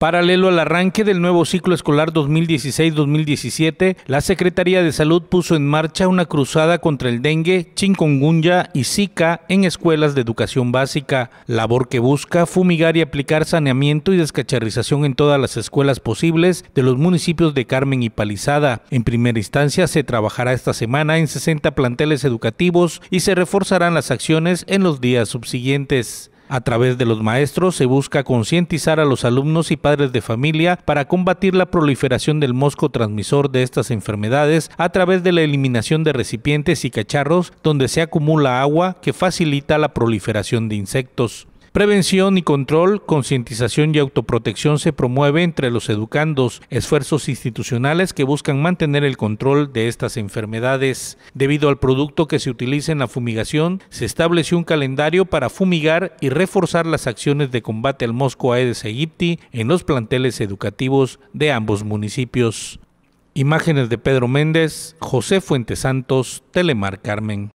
Paralelo al arranque del nuevo ciclo escolar 2016-2017, la Secretaría de Salud puso en marcha una cruzada contra el dengue, chikungunya y zika en escuelas de educación básica, labor que busca fumigar y aplicar saneamiento y descacharrización en todas las escuelas posibles de los municipios de Carmen y Palizada. En primera instancia se trabajará esta semana en 60 planteles educativos y se reforzarán las acciones en los días subsiguientes. A través de los maestros se busca concientizar a los alumnos y padres de familia para combatir la proliferación del mosco transmisor de estas enfermedades a través de la eliminación de recipientes y cacharros donde se acumula agua que facilita la proliferación de insectos. Prevención y control, concientización y autoprotección se promueve entre los educandos, esfuerzos institucionales que buscan mantener el control de estas enfermedades. Debido al producto que se utiliza en la fumigación, se estableció un calendario para fumigar y reforzar las acciones de combate al mosco Aedes aegypti en los planteles educativos de ambos municipios. Imágenes de Pedro Méndez, José Fuentes Santos, Telemar Carmen.